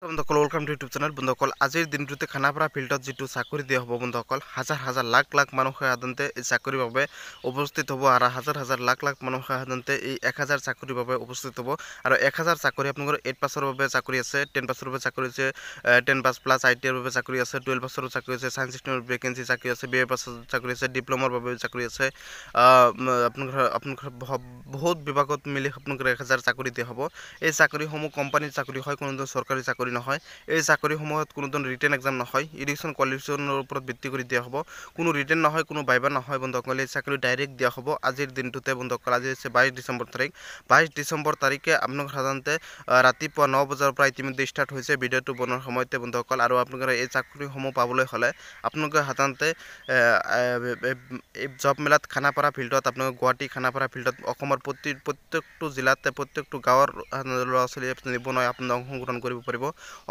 cuando welcome to YouTube channel বন্ধুসকল আজিৰ দিনটোতে খানাপাৰা ফিল্ডত যিটো চাকৰি দিয়া হ'ব বন্ধুসকল হাজাৰ হাজাৰ লাখ লাখ মানুহে সাধাৰণতে এই চাকৰিৰ বাবে উপস্থিত হ'ব আৰু হাজাৰ হাজাৰ লাখ লাখ মানুহে সাধাৰণতে এই এক হাজাৰ চাকৰিৰ বাবে উপস্থিত হ'ব আৰু এক হাজাৰ চাকৰি আপোনালোকৰ এইট পাছৰ বাবে চাকৰি আছে টেন পাছৰ বাবে চাকৰি আছে ten pass plus I T আইৰ বাবে চাকৰি আছে টুৱেলভ পাছৰ চাকৰি আছে ছায়েন্স ষ্টেমৰ ভেকেঞ্চি চাকৰি আছে বি এ পাছৰ চাকৰি আছে ডিপ্ল'মাৰ বাবে চাকৰি আছে আপোনালোকৰ আপোনালোকৰ বহুত বিভাগত মিলি আপোনালোকৰ এক হাজাৰ চাকৰি দিয়া হ'ব এই চাকৰিসমূহ কোম্পানীৰ চাকৰি হয় কোনো চৰকাৰী চাকৰি নহয় এই চাকৰিৰ সময়ত কোনো ধৰণৰ ৰিটেন এক্সাম নহয় এডুকেশ্যন কোৱালিফিকেশ্যনৰ ওপৰত ভিত্তি কৰি দিয়া হ'ব কোনো ৰিটেন নহয় কোনো বাইবা নহয় বন্ধুসকল এই চাকৰি ডাইৰেক্ট দিয়া হ'ব আজিৰ দিনটোতে বন্ধুসকল আজি হৈছে বাইছ ডিচেম্বৰ তাৰিখ বাইছ ডিচেম্বৰ তাৰিখে আপোনালোকে সাধাৰণতে ৰাতিপুৱা ন বজাৰ পৰা ইতিমধ্যে ষ্টাৰ্ট হৈছে ভিডিঅ'টো বনোৱাৰ সময়তে বন্ধুসকল আৰু আপোনালোকে এই চাকৰিসমূহ পাবলৈ হ'লে আপোনালোকে সাধাৰণতে জব মেলাত খানাপাৰা ফিল্ডত আপোনালোকে গুৱাহাটী খানাপাৰা ফিল্ডত অসমৰ প্ৰতি প্ৰত্যেকটো জিলাতে প্ৰত্যেকটো গাঁৱৰ ল'ৰা ছোৱালীয়ে নিবনুৱাই আপোনালোকে অংশগ্ৰহণ কৰিব পাৰিব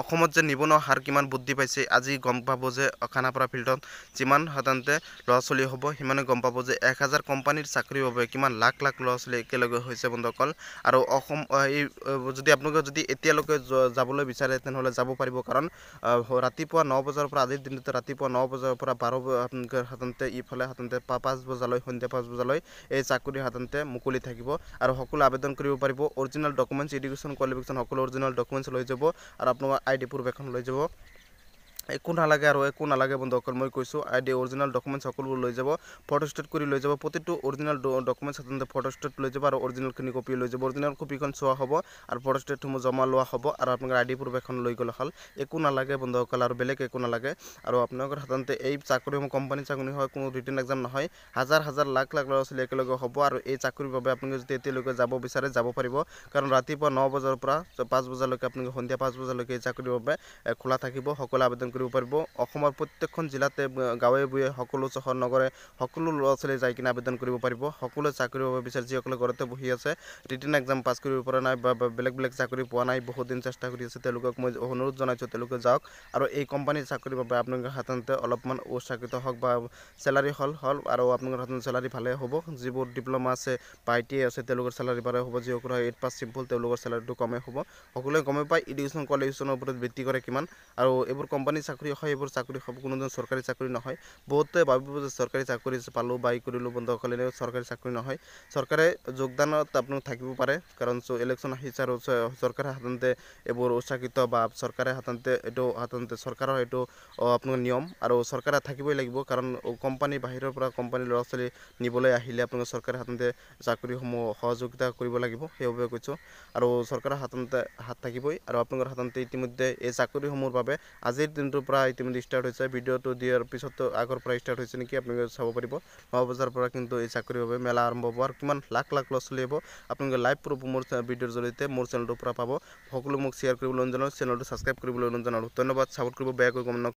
অসমত অসমত যে নিবনুৱা হাৰ কিমান বৃদ্ধি পাইছে আজি গম পাব যে খানাপাৰা ফিল্ডত যিমান সাধাৰণতে ল'ৰা ছোৱালী হ'ব সিমানে গম পাব যে এক হাজাৰ কোম্পানীৰ চাকৰিৰ বাবে কিমান লাখ লাখ ল'ৰা ছোৱালী একেলগে হৈছে বন্ধুসকল আৰু অসম এই যদি আপোনালোকে যদি এতিয়ালৈকে যাবলৈ বিচাৰে তেনেহ'লে যাব পাৰিব কাৰণ ৰাতিপুৱা ন বজাৰ পৰা আজিৰ দিনটোতে ৰাতিপুৱা ন বজাৰ পৰা বাৰ আপোনালোকে সাধাৰণতে ইফালে সাধাৰণতে পাঁচ বজালৈ সন্ধিয়া পাঁচ বজালৈ এই চাকৰি সাধাৰণতে মুকলি থাকিব আৰু সকলো আবেদন কৰিব পাৰিব অৰিজিনেল ডকুমেণ্টছ এডুকেশ্যন কোৱালিফিকেশ্যন সকলো অৰিজিনেল ডকুমেণ্টছ লৈ যাব আৰু আপোনালোকৰ আই ডি প্ৰুফ পূর্বেক্ষণ লৈ যাব একো নালাগে আৰু একো নালাগে বন্ধুসকল মই কৈছোঁ আই ডি অৰিজিনেল ডকুমেণ্টছ সকলোবোৰ লৈ যাব ফটোষ্টেট কৰি লৈ যাব প্ৰতিটো অৰিজিনেল ডকুমেণ্টছ সাধাৰণতে ফটোষ্টেট লৈ যাব আৰু অৰিজিনেলখিনি কপি লৈ যাব অৰিজিনেল কপিখন চোৱা হ'ব আৰু ফটোষ্টেটসমূহ জমা লোৱা হ'ব আৰু আপোনালোকৰ আই ডি প্ৰুফ এখন লৈ গ'লে হ'ল একো নালাগে বন্ধুসকল আৰু বেলেগ একো নালাগে আৰু আপোনালোকৰ সাধাৰণতে এই চাকৰিসমূহ কোম্পানী চাকৰি হয় কোনো ৰিটাৰ্ণ একজাম নহয় হাজাৰ হাজাৰ লাখ লাখ ল'ৰা ছোৱালী একেলগে হ'ব আৰু এই চাকৰিৰ বাবে আপোনালোকে যদি এতিয়ালৈকে যাব বিচাৰে যাব পাৰিব কাৰণ ৰাতিপুৱা ন বজাৰ পৰা পাঁচ বজালৈকে আপোনালোকে সন্ধিয়া পাঁচ বজালৈকে এই চাকৰিৰ বাবে খোলা থাকিব সকলোৱে আবেদন কৰিব পাৰিব অসমৰ প্ৰত্যেকখন জিলাতে গাঁৱে ভূঁয়ে সকলো চহৰ নগৰে সকলো ল'ৰা ছোৱালীয়ে যাই কিনে আবেদন কৰিব পাৰিব সকলোৱে চাকৰি পাব বিচাৰে যিসকলে ঘৰতে বহি আছে ৰিটাৰ্ণ এক্সাম পাছ কৰিব পৰা নাই বা বেলেগ বেলেগ চাকৰি পোৱা নাই বহুত দিন চেষ্টা কৰি আছে তেওঁলোকক মই অনুৰোধ জনাইছোঁ তেওঁলোকে যাওক আৰু এই কোম্পানী চাকৰিৰ বাবে আপোনালোকৰ সাধাৰণতে অলপমান উৎসাহিত হওক বা চেলাৰী হ'ল হ'ল আৰু আপোনালোকৰ হাতত চেলাৰী ভালে হ'ব যিবোৰ ডিপ্ল'মা আছে বা আই টি আই আছে তেওঁলোকৰ চেলাৰী ভালে হ'ব যিসকল এইট পাছ চিম্পল তেওঁলোকৰ চেলাৰীটো কমেই হ'ব সকলোৱে গমেই পায় এডুকেশ্যন কোৱালিফিকেশ্যনৰ ওপৰত ভিত্তি কৰে কিমান আৰু এইবোৰ কোম্পানী চাকৰি হয় এইবোৰ চাকৰি হ'ব কোনোজন চৰকাৰী চাকৰি নহয় বহুতে ভাবিব যে চৰকাৰী চাকৰি পালোঁ বা ই কৰিলোঁ বন্ধ কৰিলে চৰকাৰী চাকৰি নহয় চৰকাৰে যোগদানত আপোনাক থাকিব পাৰে কাৰণ চ' ইলেকশ্যন আহিছে আৰু চৰকাৰে সাধাৰণতে এইবোৰ উৎসাহিত বা চৰকাৰে সাধাৰণতে এইটো সাধাৰণতে চৰকাৰৰ এইটো আপোনাৰ নিয়ম আৰু চৰকাৰে থাকিবই লাগিব কাৰণ কোম্পানী বাহিৰৰ পৰা কোম্পানীৰ ল'ৰা ছোৱালী নিবলৈ আহিলে আপোনালোকে চৰকাৰে সাধাৰণতে চাকৰিসমূহ সহযোগিতা কৰিব লাগিব সেইবাবে কৈছোঁ আৰু চৰকাৰৰ সাধাৰণতে হাত থাকিবই আৰু আপোনালোকৰ সাধাৰণতে ইতিমধ্যে এই চাকৰিসমূহৰ বাবে আজিৰ দিনটো ভিডিঅ'টো পৰা ইতিমধ্যে ষ্টাৰ্ট হৈছে ভিডিঅ'টো দিয়াৰ পিছতো আগৰ পৰা ষ্টাৰ্ট হৈছে নেকি আপোনালোকে চাব পাৰিব নৱ বজাৰ পৰা কিন্তু এই চাকৰিৰ বাবে মেলা আৰম্ভ হ'ব আৰু কিমান লাখ লাখ ল'ৰা ছোৱালী হ'ব আপোনালোকে লাইভ প্ৰুফ মোৰ ভিডিঅ'ৰ জৰিয়তে মোৰ চেনেলটোৰ পৰা পাব সকলো মোক শ্বেয়াৰ কৰিবলৈ অনুজনাওঁ চেনেলটো ছাবস্ক্ৰাইব কৰিবলৈ অনুজনালোঁ ধন্যবাদ চাপৰ্ট কৰিব বেয়াকৈ গম